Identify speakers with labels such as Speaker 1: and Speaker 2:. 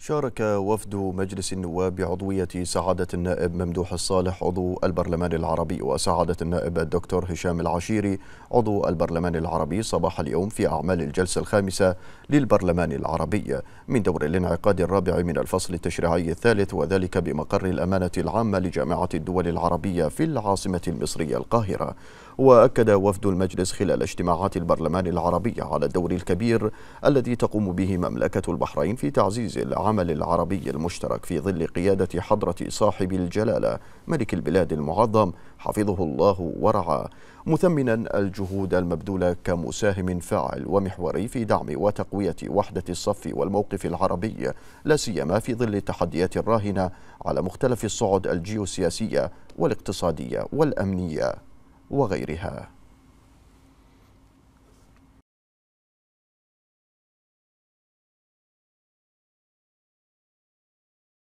Speaker 1: شارك وفد مجلس النواب بعضوية سعادة النائب ممدوح الصالح عضو البرلمان العربي وسعادة النائب الدكتور هشام العشيري عضو البرلمان العربي صباح اليوم في أعمال الجلسة الخامسة للبرلمان العربي من دور الانعقاد الرابع من الفصل التشريعي الثالث وذلك بمقر الأمانة العامة لجامعة الدول العربية في العاصمة المصرية القاهرة وأكد وفد المجلس خلال اجتماعات البرلمان العربي على الدور الكبير الذي تقوم به مملكة البحرين في تعزيز العمل العربي المشترك في ظل قيادة حضرة صاحب الجلالة ملك البلاد المعظم حفظه الله ورعاه مثمنا الجهود المبذولة كمساهم فاعل ومحوري في دعم وتقوية وحدة الصف والموقف العربي لا سيما في ظل التحديات الراهنة على مختلف الصعد الجيوسياسية والاقتصادية والأمنية وغيرها